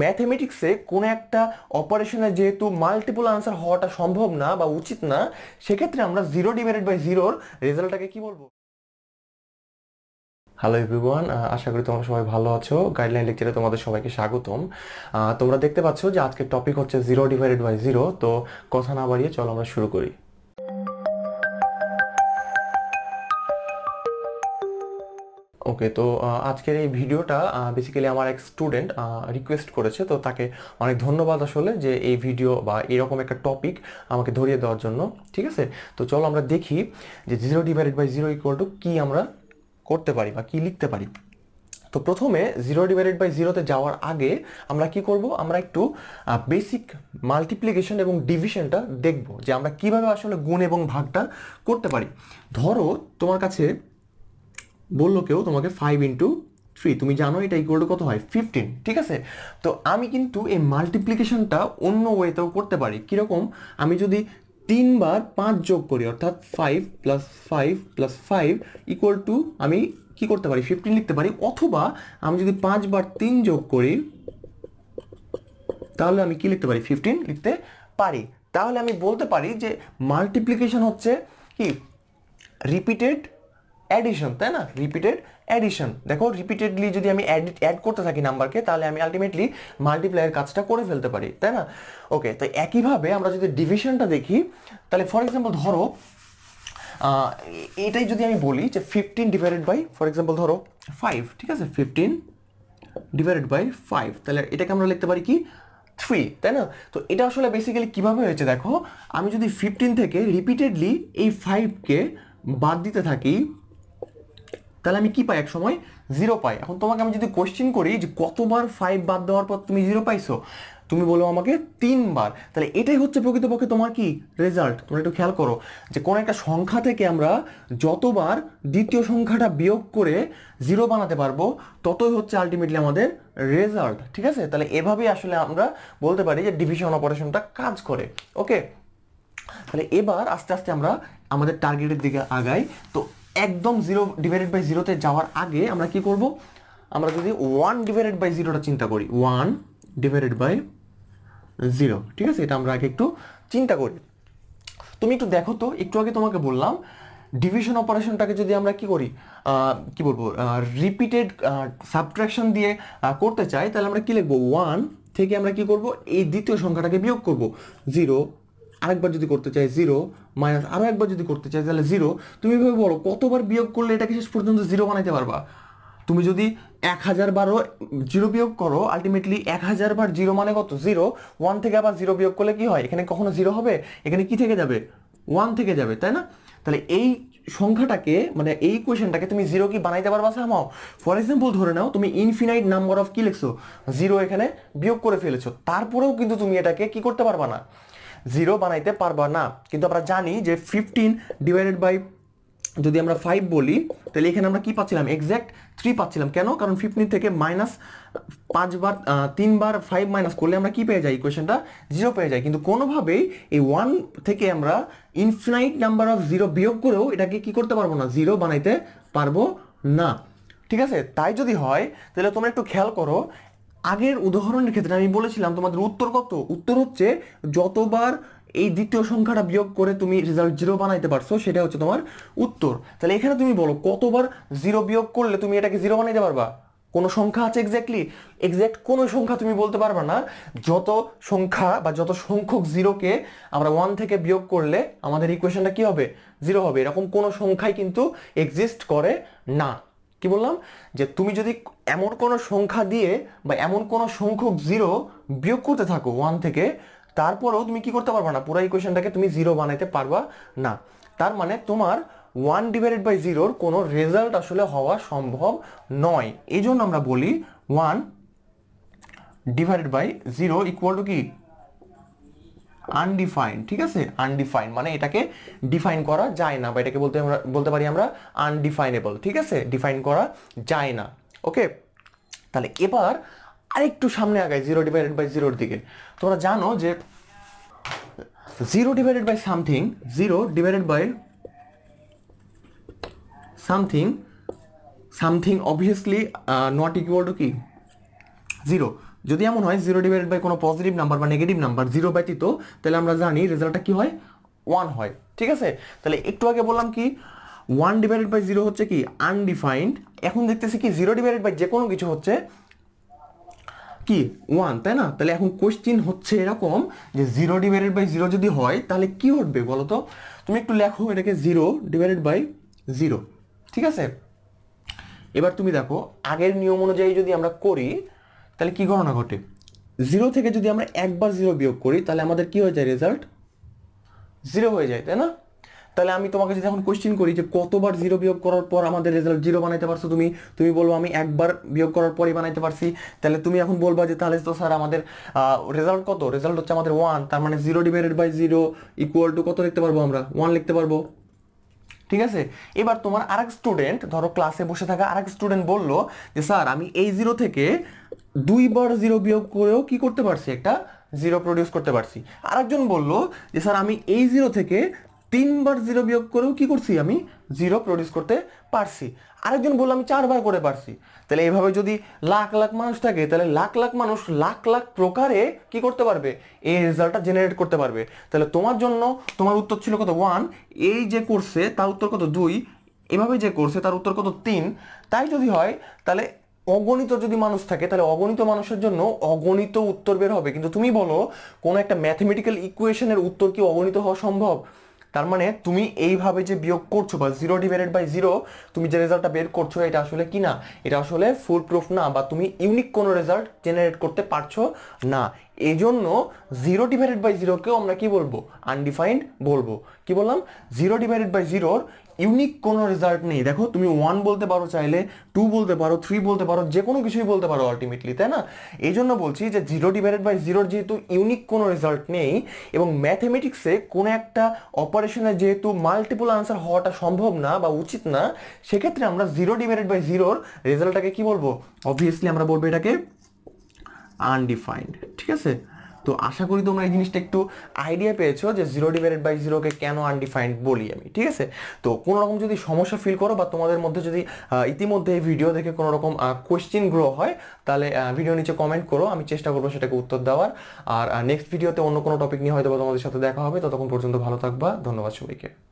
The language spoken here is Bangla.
ম্যাথমেটিক্সে কোনো একটা অপারেশনে যেহেতু মাল্টিপল আনসার হওয়াটা সম্ভব না বা উচিত না সেক্ষেত্রে আমরা জিরো ডিভাইডেড বাই জিরোর রেজাল্টটাকে কি বলবো হ্যালো এভরিওয়ান আশা করি তোমরা সবাই ভালো আছো গাইডলাইন লেকচারে তোমাদের সবাইকে স্বাগতম তোমরা দেখতে পাচ্ছ যে আজকের টপিক হচ্ছে জিরো ডিভাইডেড বাই জিরো তো কথা না বাড়িয়ে চলো আমরা শুরু করি ওকে তো আজকের এই ভিডিওটা বেসিক্যালি আমার এক স্টুডেন্ট রিকোয়েস্ট করেছে তো তাকে অনেক ধন্যবাদ আসলে যে এই ভিডিও বা এরকম একটা টপিক আমাকে ধরিয়ে দেওয়ার জন্য ঠিক আছে তো চলো আমরা দেখি যে zero divided by zero equal to কী আমরা করতে পারি বা কী লিখতে পারি তো প্রথমে জিরো ডিভাইডেড বাই জিরোতে যাওয়ার আগে আমরা কি করব আমরা একটু বেসিক মাল্টিপ্লিকেশন এবং ডিভিশনটা দেখব যে আমরা কিভাবে আসলে গুণ এবং ভাগটা করতে পারি ধরো তোমার কাছে বললো কেউ তোমাকে ফাইভ ইন্টু থ্রি তুমি জানো এটা ইকুয়াল টু কত হয় ফিফটিন ঠিক আছে তো আমি কিন্তু এই মাল্টিপ্লিকেশনটা অন্য ওয়েতেও করতে পারি কীরকম আমি যদি তিনবার পাঁচ যোগ করি অর্থাৎ five plus five plus five equal to আমি কি করতে পারি ফিফটিন লিখতে পারি অথবা আমি যদি পাঁচবার তিন যোগ করি তাহলে আমি কি লিখতে পারি ফিফটিন লিখতে পারি তাহলে আমি বলতে পারি যে মাল্টিপ্লিকেশন হচ্ছে কি রিপিটেড অ্যাডিশন তাই না রিপিটেড অ্যাডিশন দেখো রিপিটেডলি যদি আমি অ্যাড অ্যাড করতে থাকি নাম্বারকে তাহলে আমি আলটিমেটলি মাল্টিপ্লাইয়ের কাজটা করে ফেলতে পারি তাই না ওকে তো একইভাবে আমরা যদি ডিভিশনটা দেখি তাহলে ফর এক্সাম্পল ধরো এটাই যদি আমি বলি যে fifteen divided by for example ধরো ফাইভ ঠিক আছে ফিফটিন ডিভাইডেড বাই ফাইভ তাহলে এটাকে আমরা লিখতে পারি কি থ্রি তাই না তো এটা আসলে বেসিক্যালি কীভাবে হয়েছে দেখো আমি যদি ফিফটিন থেকে রিপিটেডলি এই ফাইভকে বাদ দিতে থাকি তাহলে আমি কি পাই এক সময় জিরো পাই এখন তোমাকে আমি যদি কোশ্চিন করি যে কতবার ফাইভ বাদ দেওয়ার পর তুমি জিরো পাইছো তুমি বলো আমাকে তিনবার তাহলে এটাই হচ্ছে প্রকৃতপক্ষে তোমার কি রেজাল্ট তোমরা একটু খেয়াল করো যে কোনো একটা সংখ্যা থেকে আমরা যতবার দ্বিতীয় সংখ্যাটা বিয়োগ করে জিরো বানাতে পারবো ততই হচ্ছে আলটিমেটলি আমাদের রেজাল্ট ঠিক আছে তাহলে এভাবেই আসলে আমরা বলতে পারি যে ডিভিশন অপারেশনটা কাজ করে ওকে তাহলে এবার আস্তে আস্তে আমরা আমাদের টার্গেটের দিকে আগাই তো একদম জিরো ডিভাইডেড বাই জিরোতে যাওয়ার আগে আমরা কি করব আমরা যদি ওয়ান ডিভাইডেড বাই জিরোটা চিন্তা করি ওয়ান ডিভাইডেড বাই জিরো ঠিক আছে এটা আমরা আগে একটু চিন্তা করি তুমি একটু দেখো তো একটু আগে তোমাকে বললাম ডিভিশন অপারেশনটাকে যদি আমরা কি করি কি বলবো রিপিটেড সাবট্রাকশন দিয়ে করতে চাই তাহলে আমরা কি লিখবো ওয়ান থেকে আমরা কি করব এই দ্বিতীয় সংখ্যাটাকে বিয়োগ করব জিরো আরেকবার যদি করতে চাই জিরো মাইনাস আরও একবার যদি করতে চাই তাহলে জিরো তুমি এভাবে বলো কতবার বিয়োগ করলে এটাকে শেষ পর্যন্ত জিরো বানাইতে পারবা তুমি যদি এক হাজার বারো জিরো বিয়োগ করো আলটিমেটলি এক হাজার বার জিরো মানে কত জিরো ওয়ান থেকে আবার জিরো বিয়োগ করলে কি হয় এখানে কখনো জিরো হবে এখানে কি থেকে যাবে ওয়ান থেকে যাবে তাই না তাহলে এই সংখ্যাটাকে মানে এই কোয়েশনটাকে তুমি জিরো কি বানাইতে পারবা সামাও ফর এক্সাম্পল ধরে নাও তুমি ইনফিনাইট নাম্বার অফ কি লিখছো জিরো এখানে বিয়োগ করে ফেলেছো তারপরেও কিন্তু তুমি এটাকে কি করতে পারবা না জিরো বানাইতে পারবা না কিন্তু আমরা জানি যে ফিফটিন ডিভাইডেড বাই যদি আমরা ফাইভ বলি তাহলে এখানে আমরা কি পাচ্ছিলাম এক্স্যাক্ট থ্রি পাচ্ছিলাম কেন কারণ ফিফটিন থেকে মাইনাস পাঁচবার তিনবার ফাইভ মাইনাস করলে আমরা কি পেয়ে যাই ইকুয়েশনটা জিরো পেয়ে যাই কিন্তু কোনোভাবেই এই ওয়ান থেকে আমরা ইনফিনাইট নাম্বার অফ জিরো বিয়োগ করেও এটাকে কি করতে পারবো না জিরো বানাইতে পারবো না ঠিক আছে তাই যদি হয় তাহলে তোমরা একটু খেয়াল করো আগের উদাহরণের ক্ষেত্রে আমি বলেছিলাম তোমাদের উত্তর কত উত্তর হচ্ছে যতবার এই দ্বিতীয় সংখ্যাটা বিয়োগ করে তুমি রেজাল্ট জিরো বানাইতে পারছো সেটা হচ্ছে তোমার উত্তর তাহলে এখানে তুমি বলো কতবার জিরো বিয়োগ করলে তুমি এটাকে জিরো বানাইতে পারবা কোনো সংখ্যা আছে এক্স্যাক্টলি এক্স্যাক্ট কোনো সংখ্যা তুমি বলতে পারবে না যত সংখ্যা বা যত সংখ্যক জিরোকে আমরা ওয়ান থেকে বিয়োগ করলে আমাদের ইকুয়েশনটা কি হবে জিরো হবে এরকম কোনো সংখ্যাই কিন্তু এক্সিস্ট করে না কি বললাম যে তুমি যদি এমন কোনো সংখ্যা দিয়ে বা এমন কোনো সংখ্যক জিরো বিয়োগ করতে থাকো ওয়ান থেকে তারপরেও তুমি কি করতে পারবা না পুরো ইকুয়েশনটাকে তুমি জিরো বানাইতে পারবা না তার মানে তোমার ওয়ান ডিভাইডেড বাই জিরোর কোনো রেজাল্ট আসলে হওয়া সম্ভব নয় এই জন্য আমরা বলি one divided by zero equal to কি আনডিফাইন্ড ঠিক আছে আনডিফাইন্ড মানে এটাকে ডিফাইন করা যায় না বা এটাকে বলতে আমরা বলতে পারি আমরা আনডিফাইনেবল ঠিক আছে ডিফাইন করা যায় না ওকে তাহলে এবার আরেকটু সামনে আগায় জিরো ডিভাইডেড বাই জিরোর দিকে তোমরা জানো যে zero divided by something zero divided by something something obviously not equal to কি জিরো যদি এমন হয় জিরো ডিভাইডেড বাই কোনো পজিটিভ নাম্বার বা নেগেটিভ নাম্বার জিরো ব্যতীত তাহলে আমরা জানি রেজাল্টটা কি হয় ওয়ান হয় ঠিক আছে তাহলে একটু আগে বললাম কি ওয়ান ডিভাইডেড বাই জিরো হচ্ছে কি আনডিফাইন্ড এখন দেখতেছি কি জিরো ডিভাইডেড বাই যে কোনো কিছু হচ্ছে কি ওয়ান তাই না তাহলে এখন কোয়েশ্চিন হচ্ছে এরকম যে জিরো ডিভাইডেড বাই জিরো যদি হয় তাহলে কি উঠবে বলো তো তুমি একটু লেখো এটাকে জিরো ডিভাইডেড বাই জিরো ঠিক আছে এবার তুমি দেখো আগের নিয়ম অনুযায়ী যদি আমরা করি তাহলে কি গণনা ঘটে জিরো থেকে যদি আমরা একবার জিরো বিয়োগ করি তাহলে আমাদের কি হয়ে যায় রেজাল্ট জিরো হয়ে যায় তাই না তাহলে আমি তোমাকে যদি এখন কোশ্চিন করি যে কতবার জিরো বিয়োগ করার পর আমাদের রেজাল্ট জিরো বানাইতে পারছো তুমি তুমি বলবো আমি একবার বিয়োগ করার পরই বানাইতে পারছি তাহলে তুমি এখন বলবা যে তাহলে তো স্যার আমাদের রেজাল্ট কত রেজাল্ট হচ্ছে আমাদের ওয়ান তার মানে zero divided by zero equal to কত লিখতে পারবো আমরা ওয়ান লিখতে পারবো ঠিক আছে এবার তোমার আরেক স্টুডেন্ট ধরো ক্লাসে বসে থাকা আরেক স্টুডেন্ট বললো যে স্যার আমি এই জিরো থেকে দুইবার জিরো বিয়োগ করেও কি করতে পারছি একটা জিরো প্রডিউস করতে পারছি আরেকজন বলল যে স্যার আমি এই জিরো থেকে তিনবার জিরো বিয়োগ করেও কি করছি আমি জিরো প্রডিউস করতে পারছি আরেকজন বললো আমি চারবার করে পারছি তাহলে এইভাবে যদি লাখ লাখ মানুষ থাকে তাহলে লাখ লাখ মানুষ লাখ লাখ প্রকারে কি করতে পারবে এই রেজাল্টটা জেনারেট করতে পারবে তাহলে তোমার জন্য তোমার উত্তর ছিল কত ওয়ান এই যে করছে তার উত্তর কত দুই এভাবে যে করছে তার উত্তর কত তিন তাই যদি হয় তাহলে অগণিত যদি মানুষ থাকে তাহলে অগণিত মানুষের জন্য অগণিত উত্তর বের হবে কিন্তু তুমি বলো কোনো একটা ম্যাথমেটিক্যাল ইকুয়েশনের উত্তর কি অগণিত হওয়া সম্ভব তার মানে তুমি এইভাবে যে বিয়োগ করছো বা জিরো ডিভাইডেড বাই জিরো তুমি যে রেজাল্টটা বের করছো এটা আসলে কি না এটা আসলে ফুল প্রুফ না বা তুমি ইউনিক কোনো রেজাল্ট জেনারেট করতে পারছো না এই জন্য জিরো ডিভাইডেড বাই জিরোকেও আমরা কি বলবো আনডিফাইন্ড বলবো কি বললাম জিরো ডিভাইডেড বাই জিরোর ইউনিক কোনো রেজাল্ট নেই দেখো তুমি ওয়ান বলতে পারো চাইলে টু বলতে পারো থ্রি বলতে পারো যে কোনো কিছুই বলতে পারো আলটিমেটলি তাই না এই জন্য বলছি যে জিরো ডিভাইডেড বাই জিরোর যেহেতু ইউনিক কোনো রেজাল্ট নেই এবং ম্যাথেমেটিক্সে কোনো একটা অপারেশনে যেহেতু মাল্টিপল আনসার হওয়াটা সম্ভব না বা উচিত না সেক্ষেত্রে আমরা জিরো ডিভাইডেড বাই জিরোর রেজাল্টটাকে কী বলবো অবভিয়াসলি আমরা বলবো এটাকে আনডিফাইন্ড ঠিক আছে তো আশা করি তোমরা এই জিনিসটা একটু আইডিয়া পেয়েছো যে জিরো ডিভাইডেড বাই জিরোকে কেন আনডিফাইন্ড বলি আমি ঠিক আছে তো কোনো রকম যদি সমস্যা ফিল করো বা তোমাদের মধ্যে যদি ইতিমধ্যে এই ভিডিও দেখে কোনো রকম কোয়েশ্চেন গ্রো হয় তাহলে ভিডিও নিচে কমেন্ট করো আমি চেষ্টা করবো সেটাকে উত্তর দেওয়ার আর নেক্সট ভিডিওতে অন্য কোনো টপিক নিয়ে হয়তো তোমাদের সাথে দেখা হবে ততক্ষণ পর্যন্ত ভালো থাকবা ধন্যবাদ সবাইকে